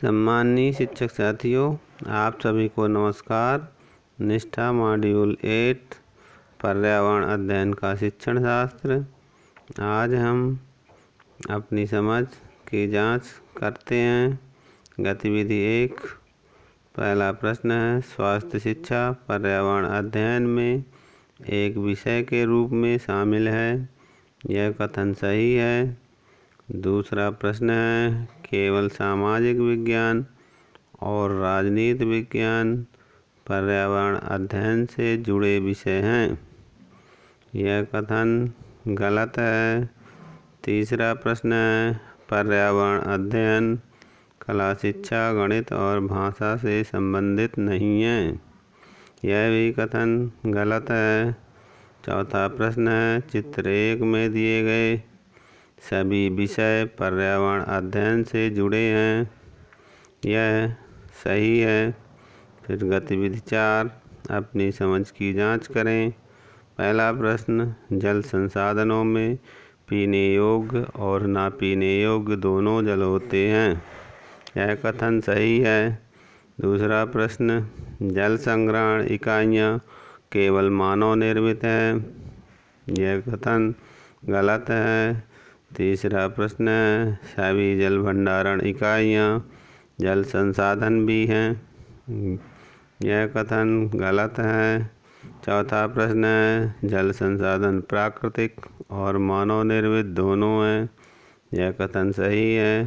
सम्मानी शिक्षक साथियों आप सभी को नमस्कार निष्ठा मॉड्यूल एट पर्यावरण अध्ययन का शिक्षण शास्त्र आज हम अपनी समझ की जांच करते हैं गतिविधि एक पहला प्रश्न है स्वास्थ्य शिक्षा पर्यावरण अध्ययन में एक विषय के रूप में शामिल है यह कथन सही है दूसरा प्रश्न है केवल सामाजिक विज्ञान और राजनीति विज्ञान पर्यावरण अध्ययन से जुड़े विषय हैं यह कथन गलत है तीसरा प्रश्न है पर्यावरण अध्ययन कला शिक्षा गणित और भाषा से संबंधित नहीं है यह भी कथन गलत है चौथा प्रश्न है चित्र एक में दिए गए सभी विषय पर्यावरण अध्ययन से जुड़े हैं यह सही है फिर गतिविधि चार अपनी समझ की जांच करें पहला प्रश्न जल संसाधनों में पीने योग्य और ना पीने योग्य दोनों जल होते हैं यह कथन सही है दूसरा प्रश्न जल संग्रहण इकाइयाँ केवल मानव निर्मित हैं यह कथन गलत है तीसरा प्रश्न है सभी जल भंडारण इकाइयाँ जल संसाधन भी हैं यह कथन गलत है चौथा प्रश्न है जल संसाधन प्राकृतिक और मानव निर्मित दोनों हैं यह कथन सही है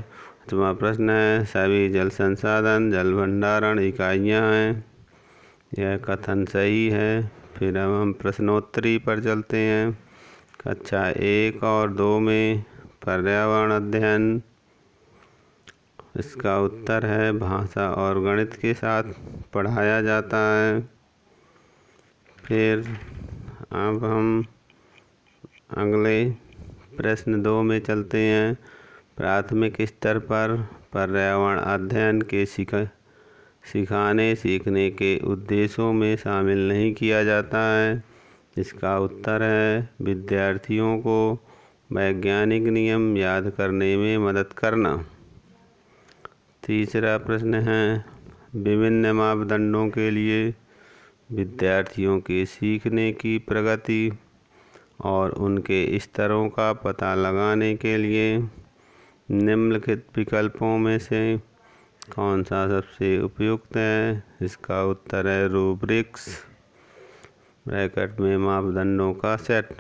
पाँचवा प्रश्न है सभी जल संसाधन जल भंडारण इकाइयाँ हैं यह कथन सही है फिर हम प्रश्नोत्तरी पर चलते हैं कक्षा एक और दो में पर्यावरण अध्ययन इसका उत्तर है भाषा और गणित के साथ पढ़ाया जाता है फिर अब हम अगले प्रश्न दो में चलते हैं प्राथमिक स्तर पर पर्यावरण अध्ययन के सीख सिखाने सीखने के उद्देश्यों में शामिल नहीं किया जाता है इसका उत्तर है विद्यार्थियों को वैज्ञानिक नियम याद करने में मदद करना तीसरा प्रश्न है विभिन्न मापदंडों के लिए विद्यार्थियों के सीखने की प्रगति और उनके स्तरों का पता लगाने के लिए निम्नलिखित विकल्पों में से कौन सा सबसे उपयुक्त है इसका उत्तर है रूब्रिक्स ब्रैकेट में मापदंडों का सेट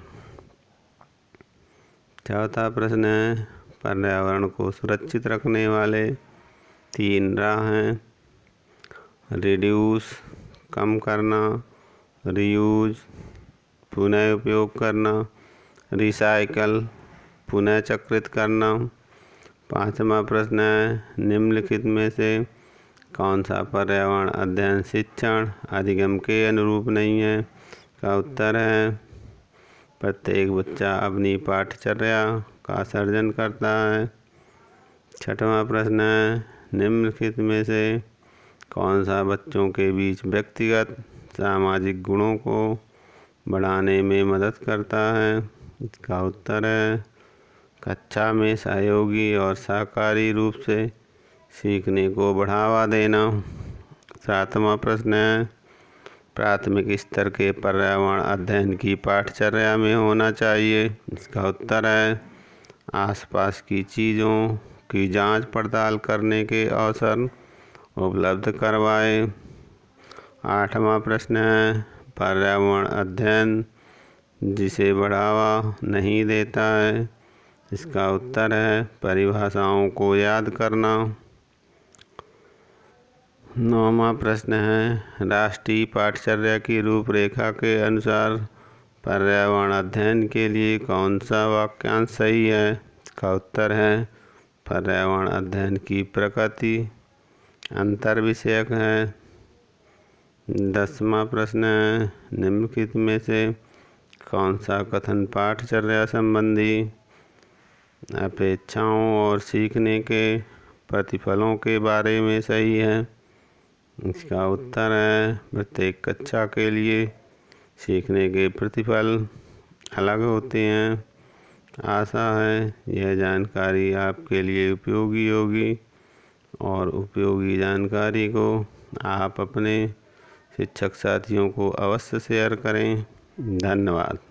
चौथा प्रश्न है पर्यावरण को सुरक्षित रखने वाले तीन राह हैं रिड्यूस कम करना रीयूज पुनः उपयोग करना रिसाइकल पुनः चक्रित करना पाँचवा प्रश्न है निम्नलिखित में से कौन सा पर्यावरण अध्ययन शिक्षण अधिगम के अनुरूप नहीं है का उत्तर है प्रत्येक बच्चा अपनी पाठचर्या का सर्जन करता है छठवां प्रश्न है निम्नलिखित में से कौन सा बच्चों के बीच व्यक्तिगत सामाजिक गुणों को बढ़ाने में मदद करता है इसका उत्तर है कक्षा में सहयोगी और सहकारी रूप से सीखने को बढ़ावा देना सातवां प्रश्न है प्राथमिक स्तर के पर्यावरण अध्ययन की पाठचर्या में होना चाहिए इसका उत्तर है आसपास की चीज़ों की जांच पड़ताल करने के अवसर उपलब्ध करवाए आठवां प्रश्न है पर्यावरण अध्ययन जिसे बढ़ावा नहीं देता है इसका उत्तर है परिभाषाओं को याद करना नौवा प्रश्न है राष्ट्रीय पाठचर्या की रूपरेखा के अनुसार पर्यावरण अध्ययन के लिए कौन सा वाक्यांश सही है इसका उत्तर है पर्यावरण अध्ययन की प्रकृति अंतर विषयक है दसवा प्रश्न है निम्नलिखित में से कौन सा कथन पाठचर्या संबंधी अपेक्षाओं और सीखने के प्रतिफलों के बारे में सही है इसका उत्तर है प्रत्येक कक्षा के लिए सीखने के प्रतिफल अलग होते हैं आशा है यह जानकारी आपके लिए उपयोगी होगी और उपयोगी जानकारी को आप अपने शिक्षक साथियों को अवश्य शेयर करें धन्यवाद